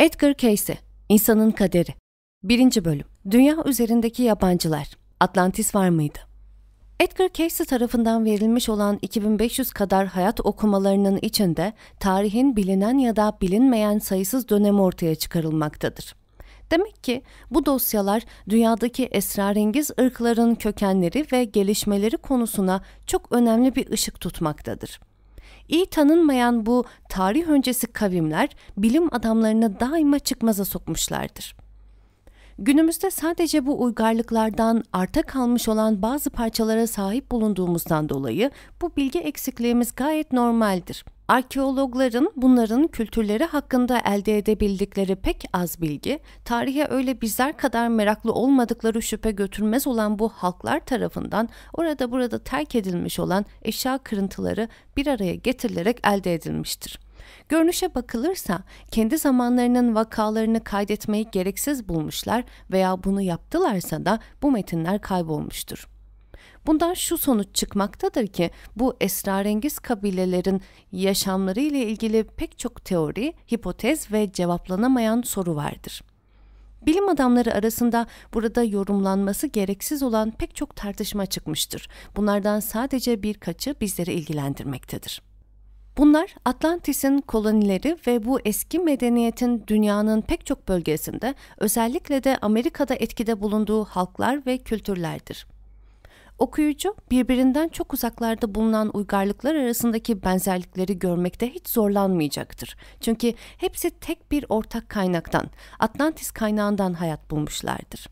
Edgar Cayce, İnsanın Kaderi 1. Bölüm Dünya Üzerindeki Yabancılar Atlantis Var mıydı? Edgar Cayce tarafından verilmiş olan 2500 kadar hayat okumalarının içinde tarihin bilinen ya da bilinmeyen sayısız dönemi ortaya çıkarılmaktadır. Demek ki bu dosyalar dünyadaki esrarengiz ırkların kökenleri ve gelişmeleri konusuna çok önemli bir ışık tutmaktadır. İyi tanınmayan bu tarih öncesi kavimler bilim adamlarını daima çıkmaza sokmuşlardır. Günümüzde sadece bu uygarlıklardan arta kalmış olan bazı parçalara sahip bulunduğumuzdan dolayı bu bilgi eksikliğimiz gayet normaldir. Arkeologların bunların kültürleri hakkında elde edebildikleri pek az bilgi, tarihe öyle bizler kadar meraklı olmadıkları şüphe götürmez olan bu halklar tarafından orada burada terk edilmiş olan eşya kırıntıları bir araya getirilerek elde edilmiştir. Görünüşe bakılırsa kendi zamanlarının vakalarını kaydetmeyi gereksiz bulmuşlar veya bunu yaptılarsa da bu metinler kaybolmuştur. Bundan şu sonuç çıkmaktadır ki bu esrarengiz kabilelerin yaşamları ile ilgili pek çok teori, hipotez ve cevaplanamayan soru vardır. Bilim adamları arasında burada yorumlanması gereksiz olan pek çok tartışma çıkmıştır. Bunlardan sadece birkaçı bizleri ilgilendirmektedir. Bunlar Atlantis'in kolonileri ve bu eski medeniyetin dünyanın pek çok bölgesinde özellikle de Amerika'da etkide bulunduğu halklar ve kültürlerdir. Okuyucu birbirinden çok uzaklarda bulunan uygarlıklar arasındaki benzerlikleri görmekte hiç zorlanmayacaktır. Çünkü hepsi tek bir ortak kaynaktan, Atlantis kaynağından hayat bulmuşlardır.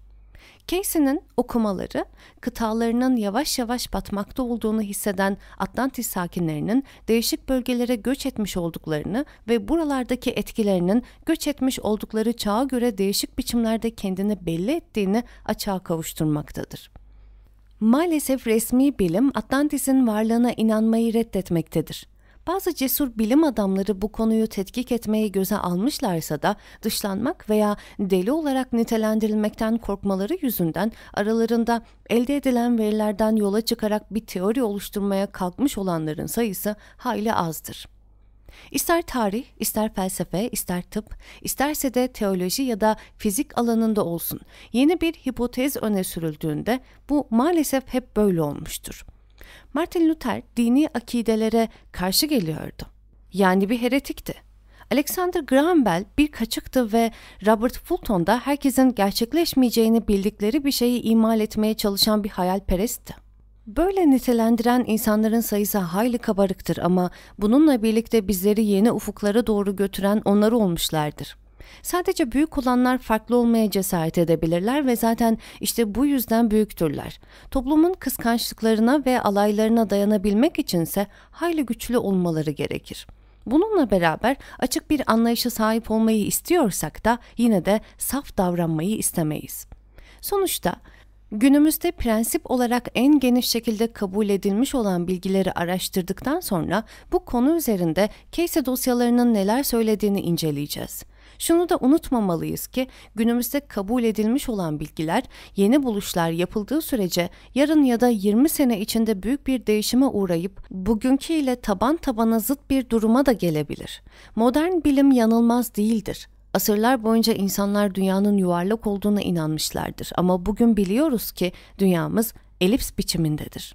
Casey'nin okumaları kıtalarının yavaş yavaş batmakta olduğunu hisseden Atlantis sakinlerinin değişik bölgelere göç etmiş olduklarını ve buralardaki etkilerinin göç etmiş oldukları çağa göre değişik biçimlerde kendini belli ettiğini açığa kavuşturmaktadır. Maalesef resmi bilim Atlantis'in varlığına inanmayı reddetmektedir. Bazı cesur bilim adamları bu konuyu tetkik etmeye göze almışlarsa da dışlanmak veya deli olarak nitelendirilmekten korkmaları yüzünden aralarında elde edilen verilerden yola çıkarak bir teori oluşturmaya kalkmış olanların sayısı hayli azdır. İster tarih, ister felsefe, ister tıp, isterse de teoloji ya da fizik alanında olsun. Yeni bir hipotez öne sürüldüğünde bu maalesef hep böyle olmuştur. Martin Luther dini akidelere karşı geliyordu. Yani bir heretikti. Alexander Graham Bell bir kaçıktı ve Robert Fulton da herkesin gerçekleşmeyeceğini bildikleri bir şeyi imal etmeye çalışan bir hayalperestti. Böyle nitelendiren insanların sayısı hayli kabarıktır ama bununla birlikte bizleri yeni ufuklara doğru götüren onlar olmuşlardır. Sadece büyük olanlar farklı olmaya cesaret edebilirler ve zaten işte bu yüzden büyüktürler. Toplumun kıskançlıklarına ve alaylarına dayanabilmek içinse hayli güçlü olmaları gerekir. Bununla beraber açık bir anlayışa sahip olmayı istiyorsak da yine de saf davranmayı istemeyiz. Sonuçta Günümüzde prensip olarak en geniş şekilde kabul edilmiş olan bilgileri araştırdıktan sonra bu konu üzerinde case dosyalarının neler söylediğini inceleyeceğiz. Şunu da unutmamalıyız ki günümüzde kabul edilmiş olan bilgiler yeni buluşlar yapıldığı sürece yarın ya da 20 sene içinde büyük bir değişime uğrayıp bugünkü ile taban tabana zıt bir duruma da gelebilir. Modern bilim yanılmaz değildir. Asırlar boyunca insanlar dünyanın yuvarlak olduğuna inanmışlardır ama bugün biliyoruz ki dünyamız elips biçimindedir.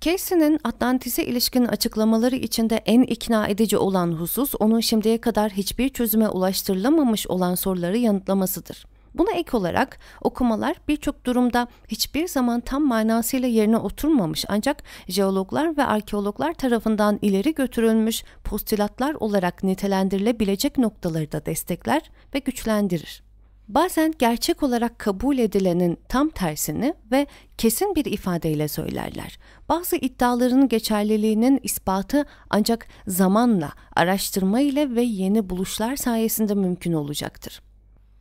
Casey'nin Atlantis'e ilişkin açıklamaları içinde en ikna edici olan husus onun şimdiye kadar hiçbir çözüme ulaştırılamamış olan soruları yanıtlamasıdır. Buna ek olarak okumalar birçok durumda hiçbir zaman tam manasıyla yerine oturmamış ancak jeologlar ve arkeologlar tarafından ileri götürülmüş postulatlar olarak nitelendirilebilecek noktaları da destekler ve güçlendirir bazen gerçek olarak kabul edilenin tam tersini ve kesin bir ifadeyle söylerler. Bazı iddiaların geçerliliğinin ispatı ancak zamanla, araştırma ile ve yeni buluşlar sayesinde mümkün olacaktır.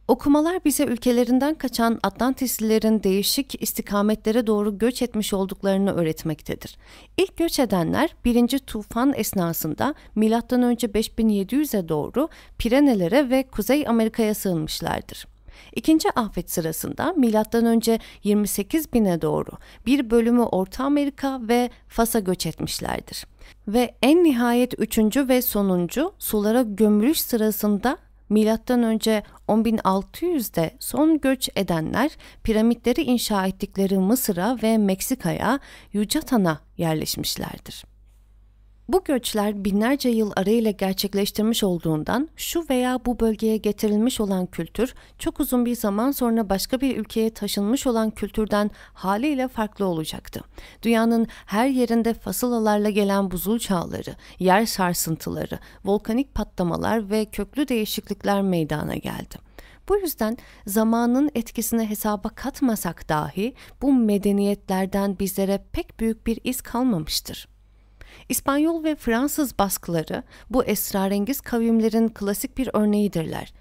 Okumalar bize ülkelerinden kaçan Atlantislilerin değişik istikametlere doğru göç etmiş olduklarını öğretmektedir. İlk göç edenler birinci tufan esnasında M.Ö. 5700'e doğru Pirenelere ve Kuzey Amerika'ya sığınmışlardır. İkinci Ahmet sırasında Milattan önce 28 bine doğru bir bölümü Orta Amerika ve Fas'a göç etmişlerdir. Ve en nihayet üçüncü ve sonuncu sulara gömülüş sırasında Milattan önce 10.600'de son göç edenler piramitleri inşa ettikleri Mısır'a ve Meksika'ya Yucatan'a yerleşmişlerdir. Bu göçler binlerce yıl arayla gerçekleştirmiş olduğundan şu veya bu bölgeye getirilmiş olan kültür çok uzun bir zaman sonra başka bir ülkeye taşınmış olan kültürden haliyle farklı olacaktı. Dünyanın her yerinde fasılalarla gelen buzul çağları, yer sarsıntıları, volkanik patlamalar ve köklü değişiklikler meydana geldi. Bu yüzden zamanın etkisini hesaba katmasak dahi bu medeniyetlerden bizlere pek büyük bir iz kalmamıştır. İspanyol ve Fransız baskıları bu esrarengiz kavimlerin klasik bir örneğidirler.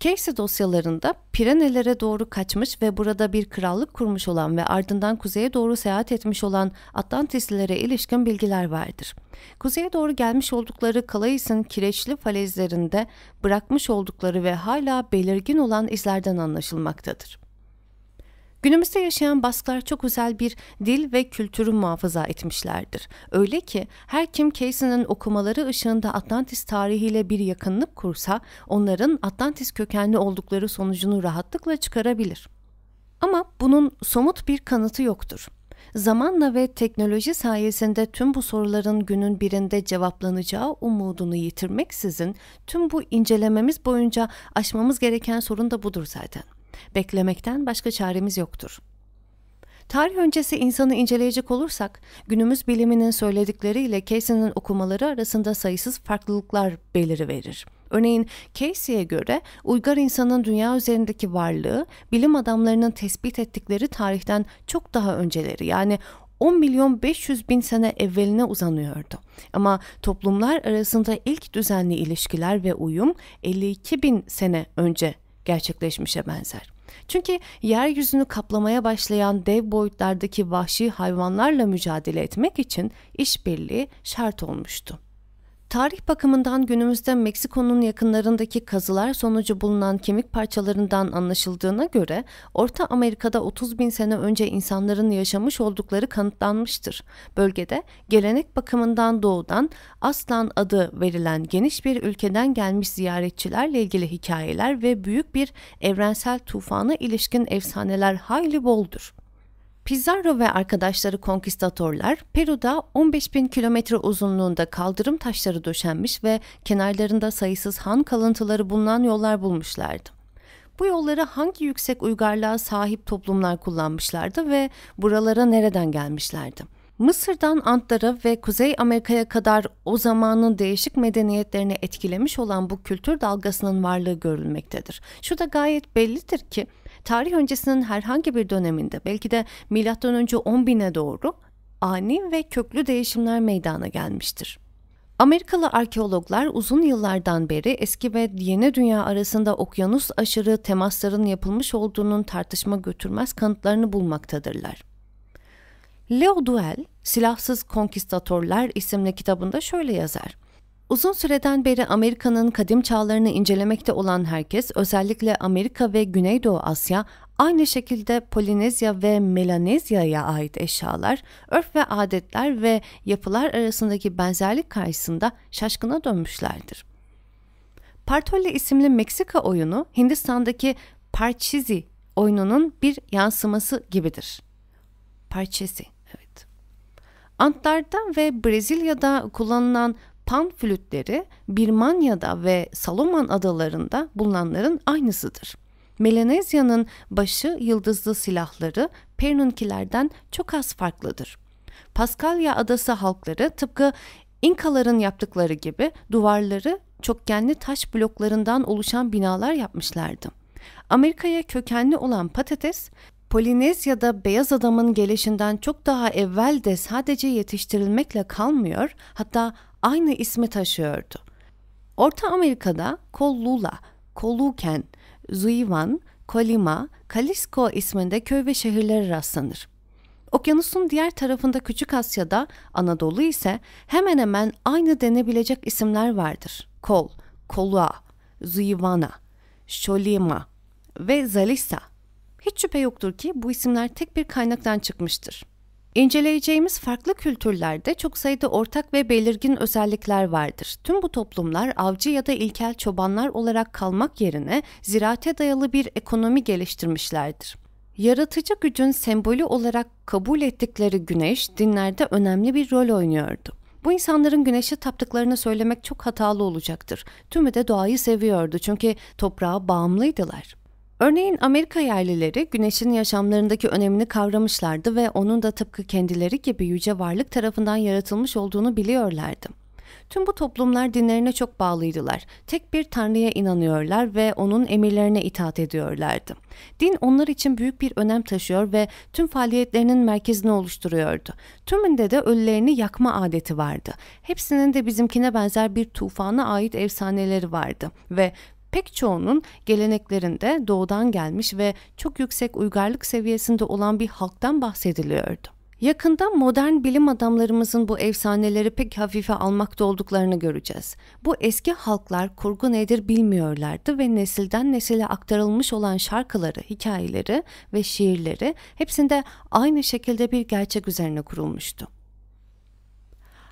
Casey dosyalarında Pirenelere doğru kaçmış ve burada bir krallık kurmuş olan ve ardından kuzeye doğru seyahat etmiş olan Atlantislilere ilişkin bilgiler vardır. Kuzeye doğru gelmiş oldukları Kalais'in kireçli falezlerinde bırakmış oldukları ve hala belirgin olan izlerden anlaşılmaktadır. Günümüzde yaşayan Basklar çok özel bir dil ve kültürü muhafaza etmişlerdir. Öyle ki her kim Casey'nin okumaları ışığında Atlantis tarihiyle bir yakınlık kursa onların Atlantis kökenli oldukları sonucunu rahatlıkla çıkarabilir. Ama bunun somut bir kanıtı yoktur. Zamanla ve teknoloji sayesinde tüm bu soruların günün birinde cevaplanacağı umudunu yitirmeksizin tüm bu incelememiz boyunca aşmamız gereken sorun da budur zaten. Beklemekten başka çaremiz yoktur. Tarih öncesi insanı inceleyecek olursak, günümüz biliminin söyledikleriyle Casey'nin okumaları arasında sayısız farklılıklar beliri verir. Örneğin Casey'e göre uygar insanın dünya üzerindeki varlığı bilim adamlarının tespit ettikleri tarihten çok daha önceleri yani 10 milyon 500 bin sene evveline uzanıyordu. Ama toplumlar arasında ilk düzenli ilişkiler ve uyum 52 bin sene önce gerçekleşmişe benzer. Çünkü yeryüzünü kaplamaya başlayan dev boyutlardaki vahşi hayvanlarla mücadele etmek için işbirliği şart olmuştu. Tarih bakımından günümüzde Meksiko'nun yakınlarındaki kazılar sonucu bulunan kemik parçalarından anlaşıldığına göre Orta Amerika'da 30 bin sene önce insanların yaşamış oldukları kanıtlanmıştır. Bölgede gelenek bakımından doğudan Aslan adı verilen geniş bir ülkeden gelmiş ziyaretçilerle ilgili hikayeler ve büyük bir evrensel tufana ilişkin efsaneler hayli boldur. Pizarro ve arkadaşları konkistatorlar Peru'da 15 bin kilometre uzunluğunda kaldırım taşları döşenmiş ve kenarlarında sayısız han kalıntıları bulunan yollar bulmuşlardı. Bu yolları hangi yüksek uygarlığa sahip toplumlar kullanmışlardı ve buralara nereden gelmişlerdi? Mısır'dan Antlara ve Kuzey Amerika'ya kadar o zamanın değişik medeniyetlerini etkilemiş olan bu kültür dalgasının varlığı görülmektedir. Şu da gayet bellidir ki tarih öncesinin herhangi bir döneminde belki de milattan önce 10 bine doğru ani ve köklü değişimler meydana gelmiştir. Amerikalı arkeologlar uzun yıllardan beri eski ve yeni dünya arasında okyanus aşırı temasların yapılmış olduğunun tartışma götürmez kanıtlarını bulmaktadırlar. Leo Duell, Silahsız Konkistatorlar isimli kitabında şöyle yazar. Uzun süreden beri Amerika'nın kadim çağlarını incelemekte olan herkes, özellikle Amerika ve Güneydoğu Asya, aynı şekilde Polinezya ve Melanezya'ya ait eşyalar, örf ve adetler ve yapılar arasındaki benzerlik karşısında şaşkına dönmüşlerdir. Partolle isimli Meksika oyunu Hindistan'daki Parchizi oyununun bir yansıması gibidir. Parchizi, evet. Antlarda ve Brezilya'da kullanılan pan flütleri Birmanya'da ve Salomon adalarında bulunanların aynısıdır. Melanezya'nın başı yıldızlı silahları Peru'nunkilerden çok az farklıdır. Paskalya adası halkları tıpkı İnkaların yaptıkları gibi duvarları çokgenli taş bloklarından oluşan binalar yapmışlardı. Amerika'ya kökenli olan patates Polinezya'da beyaz adamın gelişinden çok daha evvel de sadece yetiştirilmekle kalmıyor, hatta aynı ismi taşıyordu. Orta Amerika'da Kollula, Koluken, Zuivan, Kolima, Kalisko isminde köy ve şehirlere rastlanır. Okyanusun diğer tarafında Küçük Asya'da, Anadolu ise hemen hemen aynı denebilecek isimler vardır. Kol, Kolua, Zuivana, Şolima ve Zalisa hiç şüphe yoktur ki bu isimler tek bir kaynaktan çıkmıştır. İnceleyeceğimiz farklı kültürlerde çok sayıda ortak ve belirgin özellikler vardır. Tüm bu toplumlar avcı ya da ilkel çobanlar olarak kalmak yerine ziraate dayalı bir ekonomi geliştirmişlerdir. Yaratıcı gücün sembolü olarak kabul ettikleri güneş dinlerde önemli bir rol oynuyordu. Bu insanların güneşe taptıklarını söylemek çok hatalı olacaktır. Tümü de doğayı seviyordu çünkü toprağa bağımlıydılar. Örneğin Amerika yerlileri güneşin yaşamlarındaki önemini kavramışlardı ve onun da tıpkı kendileri gibi yüce varlık tarafından yaratılmış olduğunu biliyorlardı. Tüm bu toplumlar dinlerine çok bağlıydılar. Tek bir tanrıya inanıyorlar ve onun emirlerine itaat ediyorlardı. Din onlar için büyük bir önem taşıyor ve tüm faaliyetlerinin merkezini oluşturuyordu. Tümünde de ölülerini yakma adeti vardı. Hepsinin de bizimkine benzer bir tufana ait efsaneleri vardı ve pek çoğunun geleneklerinde doğudan gelmiş ve çok yüksek uygarlık seviyesinde olan bir halktan bahsediliyordu. Yakında modern bilim adamlarımızın bu efsaneleri pek hafife almakta olduklarını göreceğiz. Bu eski halklar kurgu nedir bilmiyorlardı ve nesilden nesile aktarılmış olan şarkıları, hikayeleri ve şiirleri hepsinde aynı şekilde bir gerçek üzerine kurulmuştu.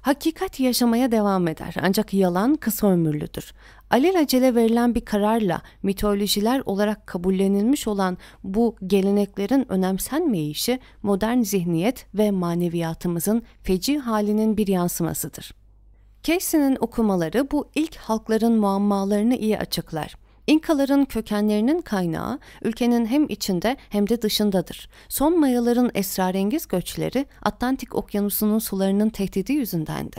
Hakikat yaşamaya devam eder ancak yalan kısa ömürlüdür alelacele verilen bir kararla mitolojiler olarak kabullenilmiş olan bu geleneklerin önemsenmeyişi modern zihniyet ve maneviyatımızın feci halinin bir yansımasıdır. Casey'nin okumaları bu ilk halkların muammalarını iyi açıklar. İnkaların kökenlerinin kaynağı ülkenin hem içinde hem de dışındadır. Son mayaların esrarengiz göçleri Atlantik Okyanusu'nun sularının tehdidi yüzündendi.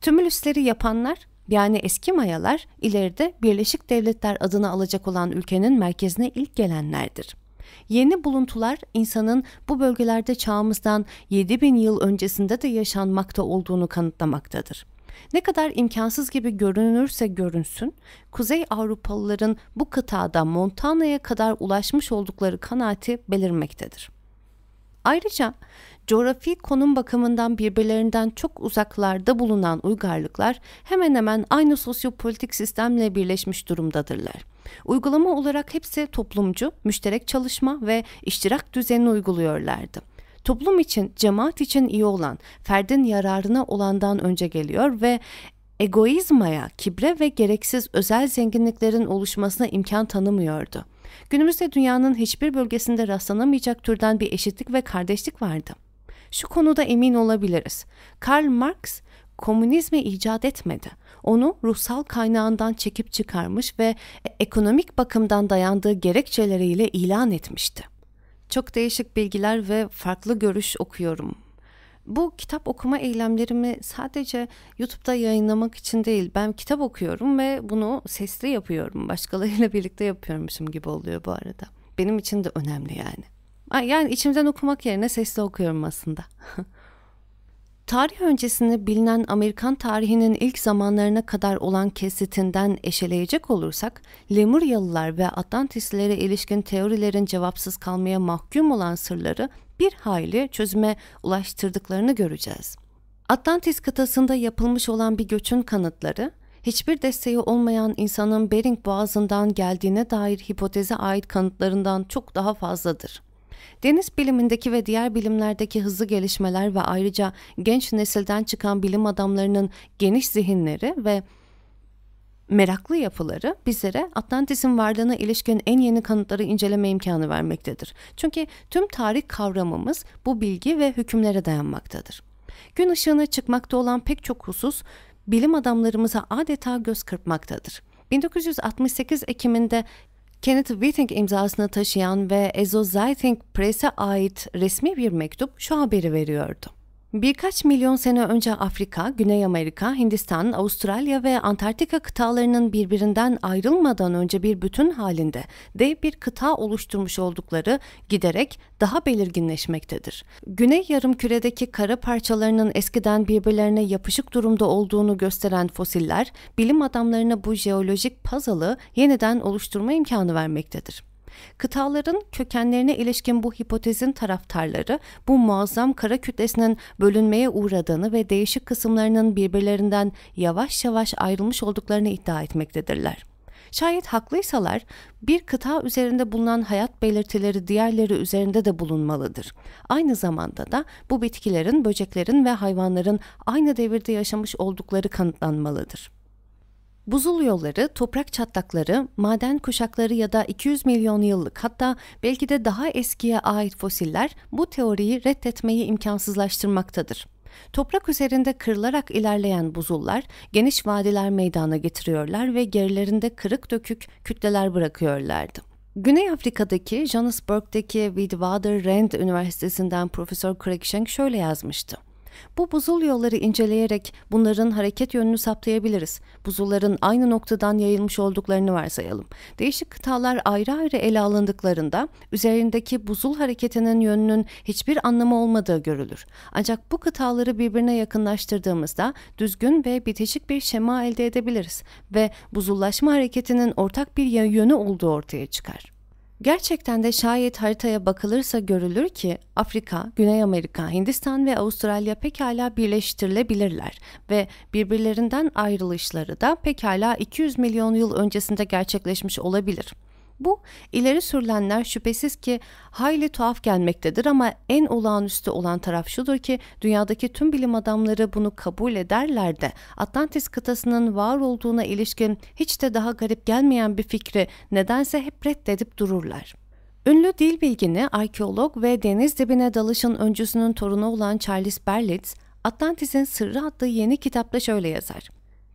Tümülüsleri yapanlar yani eski Mayalar ileride Birleşik Devletler adını alacak olan ülkenin merkezine ilk gelenlerdir. Yeni buluntular insanın bu bölgelerde çağımızdan 7000 yıl öncesinde de yaşanmakta olduğunu kanıtlamaktadır. Ne kadar imkansız gibi görünürse görünsün, Kuzey Avrupalıların bu kıtada Montana'ya kadar ulaşmış oldukları kanaati belirmektedir. Ayrıca coğrafi konum bakımından birbirlerinden çok uzaklarda bulunan uygarlıklar hemen hemen aynı sosyopolitik sistemle birleşmiş durumdadırlar. Uygulama olarak hepsi toplumcu, müşterek çalışma ve iştirak düzenini uyguluyorlardı toplum için, cemaat için iyi olan, ferdin yararına olandan önce geliyor ve egoizmaya, kibre ve gereksiz özel zenginliklerin oluşmasına imkan tanımıyordu. Günümüzde dünyanın hiçbir bölgesinde rastlanamayacak türden bir eşitlik ve kardeşlik vardı. Şu konuda emin olabiliriz. Karl Marx komünizmi icat etmedi. Onu ruhsal kaynağından çekip çıkarmış ve e, ekonomik bakımdan dayandığı gerekçeleriyle ilan etmişti. Çok değişik bilgiler ve farklı görüş okuyorum. Bu kitap okuma eylemlerimi sadece YouTube'da yayınlamak için değil, ben kitap okuyorum ve bunu sesli yapıyorum. Başkalarıyla birlikte yapıyormuşum gibi oluyor bu arada. Benim için de önemli yani. Yani içimden okumak yerine sesli okuyorum aslında. Tarih öncesinde bilinen Amerikan tarihinin ilk zamanlarına kadar olan kesitinden eşeleyecek olursak, Lemuryalılar ve Atlantislere ilişkin teorilerin cevapsız kalmaya mahkum olan sırları bir hayli çözüme ulaştırdıklarını göreceğiz. Atlantis kıtasında yapılmış olan bir göçün kanıtları, hiçbir desteği olmayan insanın Bering Boğazı'ndan geldiğine dair hipoteze ait kanıtlarından çok daha fazladır. Deniz bilimindeki ve diğer bilimlerdeki hızlı gelişmeler ve ayrıca genç nesilden çıkan bilim adamlarının geniş zihinleri ve meraklı yapıları bizlere Atlantis'in varlığına ilişkin en yeni kanıtları inceleme imkanı vermektedir. Çünkü tüm tarih kavramımız bu bilgi ve hükümlere dayanmaktadır. Gün ışığına çıkmakta olan pek çok husus bilim adamlarımıza adeta göz kırpmaktadır. 1968 Ekim'inde Kenneth Whiting imzasını taşıyan ve Ezo Zeiting Press'e ait resmi bir mektup şu haberi veriyordu. Birkaç milyon sene önce Afrika, Güney Amerika, Hindistan, Avustralya ve Antarktika kıtalarının birbirinden ayrılmadan önce bir bütün halinde dev bir kıta oluşturmuş oldukları giderek daha belirginleşmektedir. Güney yarımküredeki kara parçalarının eskiden birbirlerine yapışık durumda olduğunu gösteren fosiller, bilim adamlarına bu jeolojik puzzle'ı yeniden oluşturma imkanı vermektedir. Kıtaların kökenlerine ilişkin bu hipotezin taraftarları bu muazzam kara kütlesinin bölünmeye uğradığını ve değişik kısımlarının birbirlerinden yavaş yavaş ayrılmış olduklarını iddia etmektedirler. Şayet haklıysalar bir kıta üzerinde bulunan hayat belirtileri diğerleri üzerinde de bulunmalıdır. Aynı zamanda da bu bitkilerin, böceklerin ve hayvanların aynı devirde yaşamış oldukları kanıtlanmalıdır. Buzul yolları, toprak çatlakları, maden kuşakları ya da 200 milyon yıllık hatta belki de daha eskiye ait fosiller bu teoriyi reddetmeyi imkansızlaştırmaktadır. Toprak üzerinde kırılarak ilerleyen buzullar geniş vadiler meydana getiriyorlar ve gerilerinde kırık dökük kütleler bırakıyorlardı. Güney Afrika'daki Johannesburg'daki Witwatersrand Üniversitesi'nden Profesör Craig Schenk şöyle yazmıştı. Bu buzul yolları inceleyerek bunların hareket yönünü saptayabiliriz. Buzulların aynı noktadan yayılmış olduklarını varsayalım. Değişik kıtalar ayrı ayrı ele alındıklarında üzerindeki buzul hareketinin yönünün hiçbir anlamı olmadığı görülür. Ancak bu kıtaları birbirine yakınlaştırdığımızda düzgün ve bitişik bir şema elde edebiliriz ve buzullaşma hareketinin ortak bir yönü olduğu ortaya çıkar. Gerçekten de şayet haritaya bakılırsa görülür ki Afrika, Güney Amerika, Hindistan ve Avustralya pekala birleştirilebilirler ve birbirlerinden ayrılışları da pekala 200 milyon yıl öncesinde gerçekleşmiş olabilir. Bu ileri sürülenler şüphesiz ki hayli tuhaf gelmektedir ama en olağanüstü olan taraf şudur ki dünyadaki tüm bilim adamları bunu kabul ederler de Atlantis kıtasının var olduğuna ilişkin hiç de daha garip gelmeyen bir fikri nedense hep reddedip dururlar. Ünlü dil bilgini arkeolog ve deniz dibine dalışın öncüsünün torunu olan Charles Berlitz, Atlantis'in Sırrı adlı yeni kitapta şöyle yazar.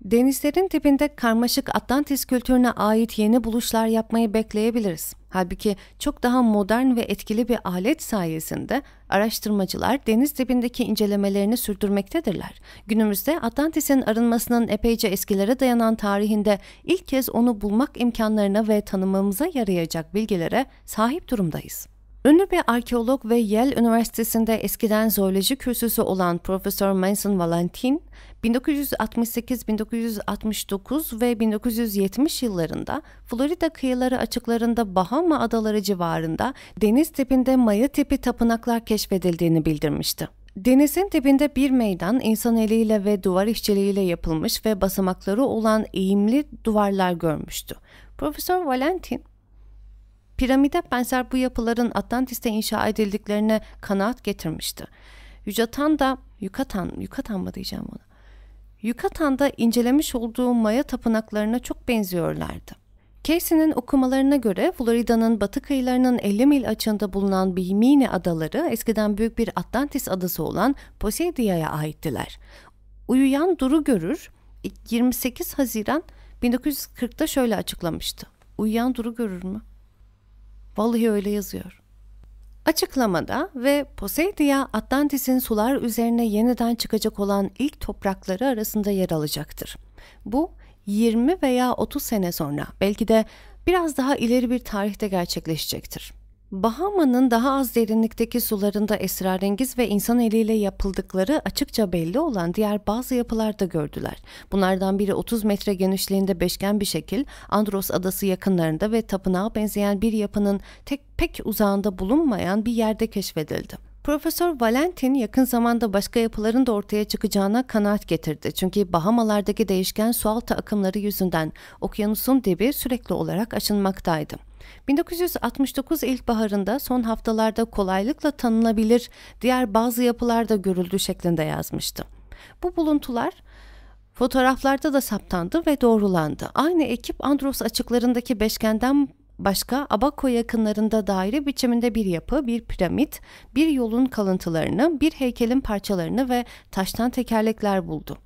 Denizlerin dibinde karmaşık Atlantis kültürüne ait yeni buluşlar yapmayı bekleyebiliriz. Halbuki çok daha modern ve etkili bir alet sayesinde araştırmacılar deniz dibindeki incelemelerini sürdürmektedirler. Günümüzde Atlantis'in arınmasının epeyce eskilere dayanan tarihinde ilk kez onu bulmak imkanlarına ve tanımamıza yarayacak bilgilere sahip durumdayız. Ünlü bir arkeolog ve Yale Üniversitesi'nde eskiden zooloji kürsüsü olan Profesör Manson Valentin, 1968-1969 ve 1970 yıllarında Florida kıyıları açıklarında Bahama adaları civarında deniz tipinde maya tipi tapınaklar keşfedildiğini bildirmişti. Denizin dibinde bir meydan insan eliyle ve duvar işçiliğiyle yapılmış ve basamakları olan eğimli duvarlar görmüştü. Profesör Valentin, Piramide benzer bu yapıların Atlantis'te inşa edildiklerine kanaat getirmişti. Yucatan da Yucatan Yucatan mı diyeceğim ona. Yukatan'da incelemiş olduğu Maya tapınaklarına çok benziyorlardı. Casey'nin okumalarına göre Florida'nın batı kıyılarının 50 mil açığında bulunan Bimini adaları eskiden büyük bir Atlantis adası olan Poseidia'ya aittiler. Uyuyan Duru Görür 28 Haziran 1940'ta şöyle açıklamıştı. Uyuyan Duru Görür mü? Vallahi öyle yazıyor. Açıklamada ve Poseidia Atlantis'in sular üzerine yeniden çıkacak olan ilk toprakları arasında yer alacaktır. Bu 20 veya 30 sene sonra belki de biraz daha ileri bir tarihte gerçekleşecektir. Bahama'nın daha az derinlikteki sularında esrarengiz ve insan eliyle yapıldıkları açıkça belli olan diğer bazı yapılar da gördüler. Bunlardan biri 30 metre genişliğinde beşgen bir şekil Andros adası yakınlarında ve tapınağa benzeyen bir yapının tek pek uzağında bulunmayan bir yerde keşfedildi. Profesör Valentin yakın zamanda başka yapıların da ortaya çıkacağına kanaat getirdi. Çünkü Bahamalardaki değişken sualtı akımları yüzünden okyanusun dibi sürekli olarak aşınmaktaydı. 1969 ilkbaharında son haftalarda kolaylıkla tanınabilir diğer bazı yapılarda görüldü şeklinde yazmıştı. Bu buluntular Fotoğraflarda da saptandı ve doğrulandı. Aynı ekip Andros açıklarındaki beşgenden Başka Abaco yakınlarında daire biçiminde bir yapı, bir piramit, bir yolun kalıntılarını, bir heykelin parçalarını ve taştan tekerlekler buldu.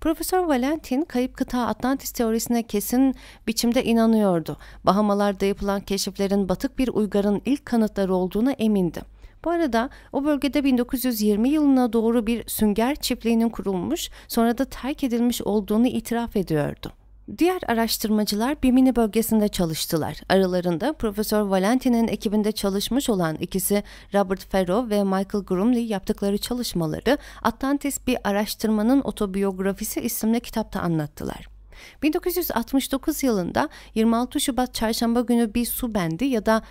Profesör Valentin kayıp kıta Atlantis teorisine kesin biçimde inanıyordu. Bahamalarda yapılan keşiflerin batık bir uygarın ilk kanıtları olduğuna emindi. Bu arada o bölgede 1920 yılına doğru bir sünger çiftliğinin kurulmuş, sonra da terk edilmiş olduğunu itiraf ediyordu. Diğer araştırmacılar Bimini bölgesinde çalıştılar. Aralarında Profesör Valentin'in ekibinde çalışmış olan ikisi Robert Ferro ve Michael Grumley yaptıkları çalışmaları Atlantis bir araştırmanın otobiyografisi isimli kitapta anlattılar. 1969 yılında 26 Şubat çarşamba günü bir su bendi ya da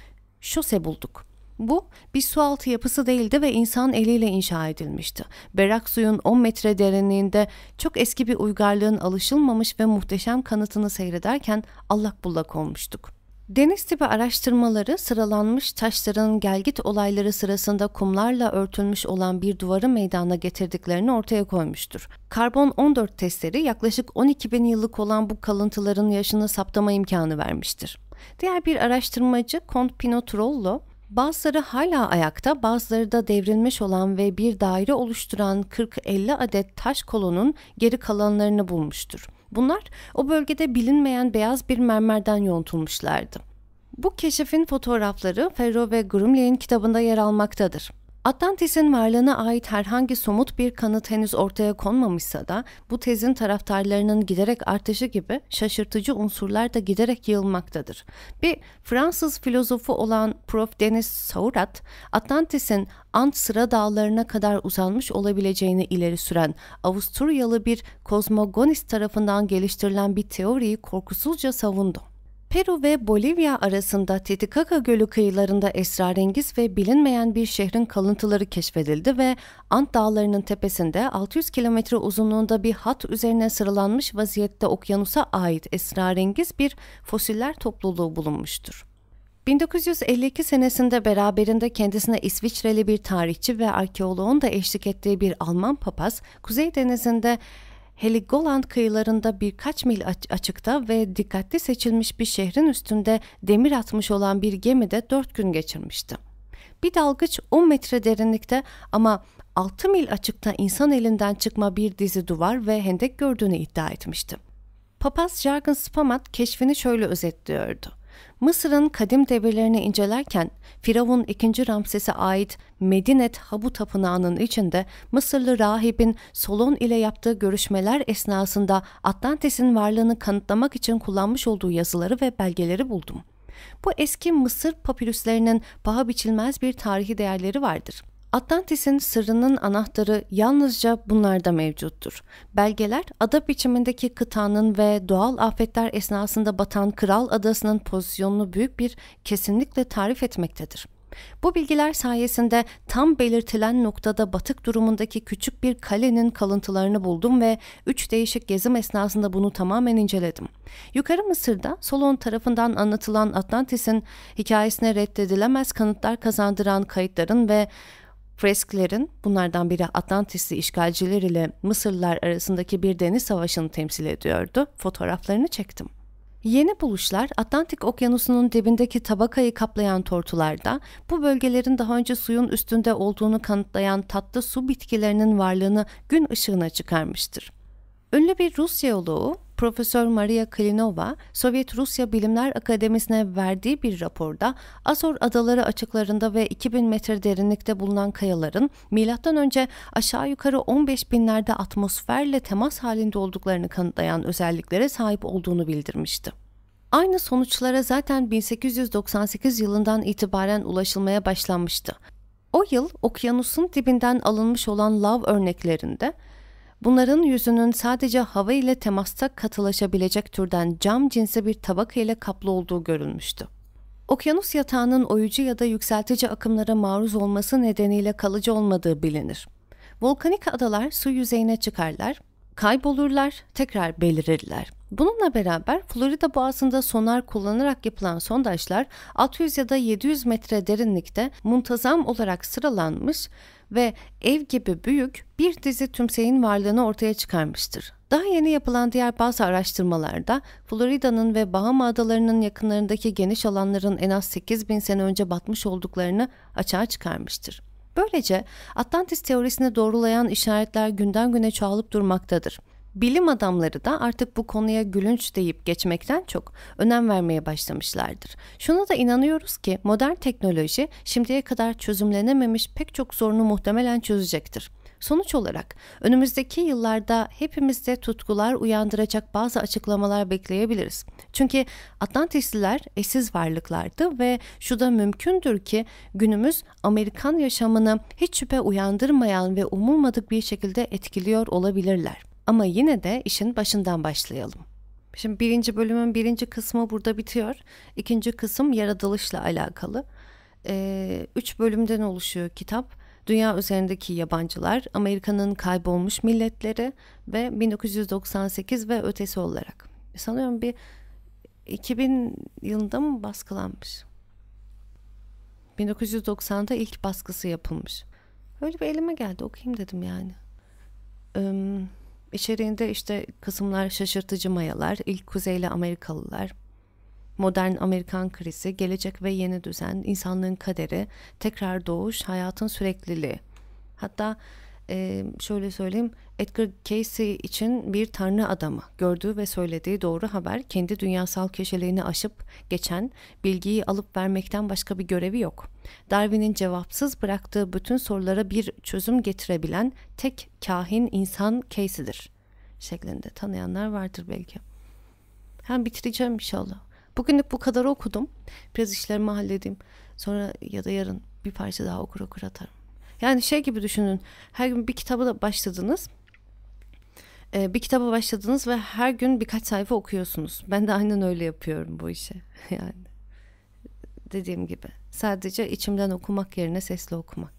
şose bulduk. Bu bir sualtı yapısı değildi ve insan eliyle inşa edilmişti. Berak suyun 10 metre derinliğinde çok eski bir uygarlığın alışılmamış ve muhteşem kanıtını seyrederken allak bullak olmuştuk. Deniz tipi araştırmaları sıralanmış taşların gelgit olayları sırasında kumlarla örtülmüş olan bir duvarı meydana getirdiklerini ortaya koymuştur. Karbon 14 testleri yaklaşık 12 bin yıllık olan bu kalıntıların yaşını saptama imkanı vermiştir. Diğer bir araştırmacı Kont Pinotrollo, Bazıları hala ayakta, bazıları da devrilmiş olan ve bir daire oluşturan 40-50 adet taş kolonun geri kalanlarını bulmuştur. Bunlar o bölgede bilinmeyen beyaz bir mermerden yontulmuşlardı. Bu keşifin fotoğrafları Ferro ve Grumley'in kitabında yer almaktadır. Atlantis'in varlığına ait herhangi somut bir kanıt henüz ortaya konmamışsa da bu tezin taraftarlarının giderek artışı gibi şaşırtıcı unsurlar da giderek yığılmaktadır. Bir Fransız filozofu olan Prof. Denis Saurat, Atlantis'in Ant sıra dağlarına kadar uzanmış olabileceğini ileri süren Avusturyalı bir kozmogonist tarafından geliştirilen bir teoriyi korkusuzca savundu. Peru ve Bolivya arasında Titicaca Gölü kıyılarında esrarengiz ve bilinmeyen bir şehrin kalıntıları keşfedildi ve Ant Dağları'nın tepesinde 600 kilometre uzunluğunda bir hat üzerine sıralanmış vaziyette okyanusa ait esrarengiz bir fosiller topluluğu bulunmuştur. 1952 senesinde beraberinde kendisine İsviçreli bir tarihçi ve arkeoloğun da eşlik ettiği bir Alman papaz, Kuzey Denizi'nde Heligoland kıyılarında birkaç mil açıkta ve dikkatli seçilmiş bir şehrin üstünde demir atmış olan bir gemide dört gün geçirmişti. Bir dalgıç 10 metre derinlikte ama 6 mil açıkta insan elinden çıkma bir dizi duvar ve hendek gördüğünü iddia etmişti. Papaz Jargon Spamat keşfini şöyle özetliyordu. Mısır'ın kadim devirlerini incelerken Firavun II. Ramses'e ait Medinet Habu Tapınağı'nın içinde Mısırlı rahibin Solon ile yaptığı görüşmeler esnasında Atlantis'in varlığını kanıtlamak için kullanmış olduğu yazıları ve belgeleri buldum. Bu eski Mısır papirüslerinin paha biçilmez bir tarihi değerleri vardır.'' Atlantis'in sırrının anahtarı yalnızca bunlarda mevcuttur. Belgeler ada biçimindeki kıtanın ve doğal afetler esnasında batan Kral Adası'nın pozisyonunu büyük bir kesinlikle tarif etmektedir. Bu bilgiler sayesinde tam belirtilen noktada batık durumundaki küçük bir kalenin kalıntılarını buldum ve üç değişik gezim esnasında bunu tamamen inceledim. Yukarı Mısır'da Solon tarafından anlatılan Atlantis'in hikayesine reddedilemez kanıtlar kazandıran kayıtların ve Fresklerin bunlardan biri Atlantisli işgalciler ile Mısırlılar arasındaki bir deniz savaşını temsil ediyordu. Fotoğraflarını çektim. Yeni buluşlar Atlantik Okyanusu'nun dibindeki tabakayı kaplayan tortularda bu bölgelerin daha önce suyun üstünde olduğunu kanıtlayan tatlı su bitkilerinin varlığını gün ışığına çıkarmıştır. Ünlü bir Rus jeoloğu Profesör Maria Klinova, Sovyet Rusya Bilimler Akademisi'ne verdiği bir raporda Azor Adaları açıklarında ve 2000 metre derinlikte bulunan kayaların önce aşağı yukarı 15 binlerde atmosferle temas halinde olduklarını kanıtlayan özelliklere sahip olduğunu bildirmişti. Aynı sonuçlara zaten 1898 yılından itibaren ulaşılmaya başlanmıştı. O yıl okyanusun dibinden alınmış olan lav örneklerinde Bunların yüzünün sadece hava ile temasta katılaşabilecek türden cam cinsi bir tabaka ile kaplı olduğu görülmüştü. Okyanus yatağının oyucu ya da yükseltici akımlara maruz olması nedeniyle kalıcı olmadığı bilinir. Volkanik adalar su yüzeyine çıkarlar, kaybolurlar, tekrar belirirler. Bununla beraber Florida Boğazı'nda sonar kullanarak yapılan sondajlar 600 ya da 700 metre derinlikte muntazam olarak sıralanmış ve ev gibi büyük bir dizi tümseyin varlığını ortaya çıkarmıştır. Daha yeni yapılan diğer bazı araştırmalarda Florida'nın ve Bahama adalarının yakınlarındaki geniş alanların en az 8 bin sene önce batmış olduklarını açığa çıkarmıştır. Böylece Atlantis teorisini doğrulayan işaretler günden güne çoğalıp durmaktadır. Bilim adamları da artık bu konuya gülünç deyip geçmekten çok önem vermeye başlamışlardır. Şuna da inanıyoruz ki modern teknoloji şimdiye kadar çözümlenememiş pek çok sorunu muhtemelen çözecektir. Sonuç olarak önümüzdeki yıllarda hepimizde tutkular uyandıracak bazı açıklamalar bekleyebiliriz. Çünkü Atlantisliler eşsiz varlıklardı ve şu da mümkündür ki günümüz Amerikan yaşamını hiç şüphe uyandırmayan ve umulmadık bir şekilde etkiliyor olabilirler. Ama yine de işin başından başlayalım. Şimdi birinci bölümün birinci kısmı burada bitiyor. İkinci kısım yaratılışla alakalı. Ee, üç bölümden oluşuyor kitap. Dünya üzerindeki yabancılar, Amerika'nın kaybolmuş milletleri ve 1998 ve ötesi olarak. Sanıyorum bir 2000 yılında mı baskılanmış? 1990'da ilk baskısı yapılmış. Öyle bir elime geldi okuyayım dedim yani. Ee, İçeriğinde işte kısımlar şaşırtıcı mayalar, ilk Kuzeyli Amerikalılar, modern Amerikan krizi, gelecek ve yeni düzen, insanlığın kaderi, tekrar doğuş, hayatın sürekliliği. Hatta e, şöyle söyleyeyim Edgar Casey için bir tanrı adamı. Gördüğü ve söylediği doğru haber kendi dünyasal köşelerini aşıp geçen bilgiyi alıp vermekten başka bir görevi yok. Darwin'in cevapsız bıraktığı bütün sorulara bir çözüm getirebilen tek kahin insan Casey'dir. Şeklinde tanıyanlar vardır belki. Hem bitireceğim inşallah. Bugünlük bu kadar okudum. Biraz işlerimi halledeyim. Sonra ya da yarın bir parça daha okur okur atarım. Yani şey gibi düşünün. Her gün bir kitabı da başladınız. Ee, bir kitaba başladınız ve her gün birkaç sayfa okuyorsunuz. Ben de aynen öyle yapıyorum bu işi. Yani dediğim gibi sadece içimden okumak yerine sesli okumak.